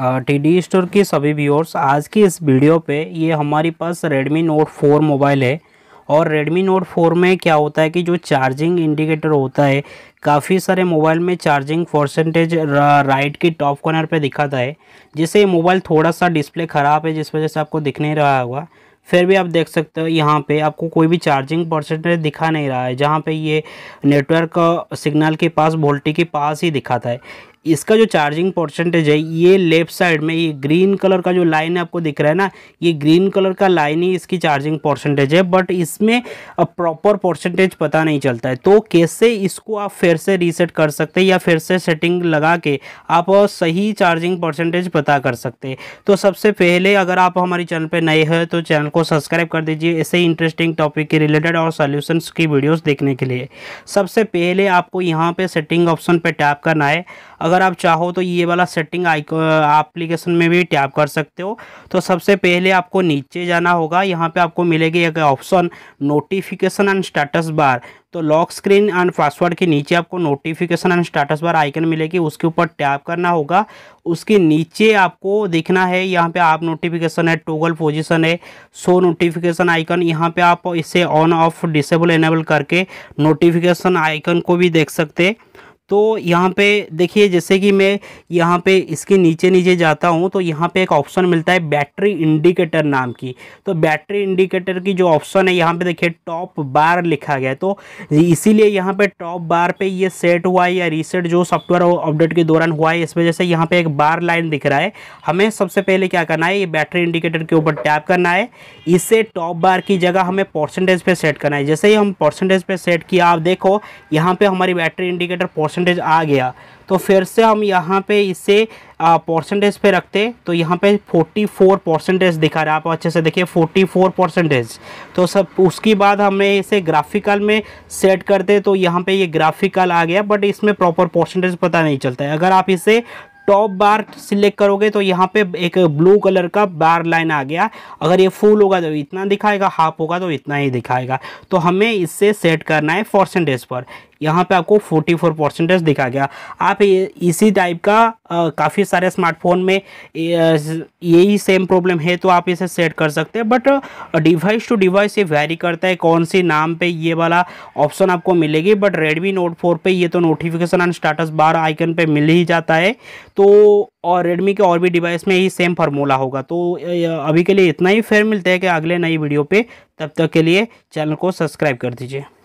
T D store के सभी viewers आज की इस वीडियो पे ये हमारे पास रेडमी नोट 4 मोबाइल है और रेडमी नोट 4 में क्या होता है कि जो चार्जिंग इंडिकेटर होता है काफ़ी सारे मोबाइल में चार्जिंग परसेंटेज राइट की टॉप कॉर्नर पे दिखाता है जिससे ये मोबाइल थोड़ा सा डिस्प्ले ख़राब है जिस वजह से आपको दिख नहीं रहा होगा फिर भी आप देख सकते हो यहाँ पे आपको कोई भी चार्जिंग परसेंटेज दिखा नहीं रहा है जहाँ पे ये नेटवर्क सिग्नल के पास वोल्टी के पास ही दिखाता है इसका जो चार्जिंग परसेंटेज है ये लेफ्ट साइड में ये ग्रीन कलर का जो लाइन है आपको दिख रहा है ना ये ग्रीन कलर का लाइन ही इसकी चार्जिंग परसेंटेज है बट इसमें प्रॉपर परसेंटेज पता नहीं चलता है तो कैसे इसको आप फिर से रीसेट कर सकते हैं या फिर से सेटिंग लगा के आप सही चार्जिंग परसेंटेज पता कर सकते हैं तो सबसे पहले अगर आप हमारे चैनल पर नए हैं तो चैनल को सब्सक्राइब कर दीजिए ऐसे इंटरेस्टिंग टॉपिक के रिलेटेड और सोल्यूशन की वीडियोज़ देखने के लिए सबसे पहले आपको यहाँ पर सेटिंग ऑप्शन पर टैप करना है अगर आप चाहो तो ये वाला सेटिंग एप्लीकेशन में भी टैप कर सकते हो तो सबसे पहले आपको नीचे जाना होगा यहाँ पे आपको मिलेगी एक option notification and status bar तो लॉक स्क्रीन एंड पासवर्ड के नीचे आपको notification and status bar icon मिलेगी उसके ऊपर टैप करना होगा उसके नीचे आपको देखना है यहाँ पे आप नोटिफिकेशन है टोगल पोजीशन है शो नोटिफिकेशन आइकन यहाँ पे आप इसे ऑन ऑफ डिसेबल इनेबल करके नोटिफिकेशन आइकन को भी देख सकते हैं तो यहाँ पे देखिए जैसे कि मैं यहाँ पे इसके नीचे नीचे जाता हूँ तो यहाँ पे एक ऑप्शन मिलता है बैटरी इंडिकेटर नाम की तो बैटरी इंडिकेटर की जो ऑप्शन है यहाँ पे देखिए टॉप बार लिखा गया है तो इसीलिए यहाँ पे टॉप बार पे ये सेट हुआ है या रीसेट जो सॉफ्टवेयर अपडेट के दौरान हुआ है इस वजह से यहाँ पर एक बार लाइन दिख रहा है हमें सबसे पहले क्या करना है ये बैटरी इंडिकेटर के ऊपर टैप करना है इससे टॉप बार की जगह हमें परसेंटेज पर सेट करना है जैसे ही हम परसेंटेज पर सेट किया आप देखो यहाँ पर हमारी बैटरी इंडिकेटर परसेंटेज आ गया तो फिर से हम यहाँ पे इसे परसेंटेज पे रखते तो यहाँ पे 44 परसेंटेज दिखा रहा है आप अच्छे से देखिए 44 परसेंटेज तो सब उसके बाद हमें इसे ग्राफिकल में सेट करते तो यहाँ पे ये ग्राफिकल आ गया बट इसमें प्रॉपर परसेंटेज पता नहीं चलता है अगर आप इसे टॉप बार सिलेक्ट करोगे तो यहाँ पे एक ब्लू कलर का बार लाइन आ गया अगर ये फुल होगा तो इतना दिखाएगा हाफ होगा तो इतना ही दिखाएगा तो हमें इससे सेट करना है परसेंटेज पर यहाँ पे आपको 44 परसेंटेज दिखा गया आप इसी टाइप का काफ़ी सारे स्मार्टफोन में यही सेम प्रॉब्लम है तो आप इसे सेट कर सकते हैं बट डिवाइस टू डिवाइस ये वेरी करता है कौन सी नाम पे ये वाला ऑप्शन आपको मिलेगी बट रेडमी नोट फोर पे ये तो notification and status bar icon पे मिल ही जाता है तो और रेडमी के और भी डिवाइस में यही सेम फार्मूला होगा तो अभी के लिए इतना ही फेयर मिलता है कि अगले नई वीडियो पर तब तक के लिए चैनल को सब्सक्राइब कर दीजिए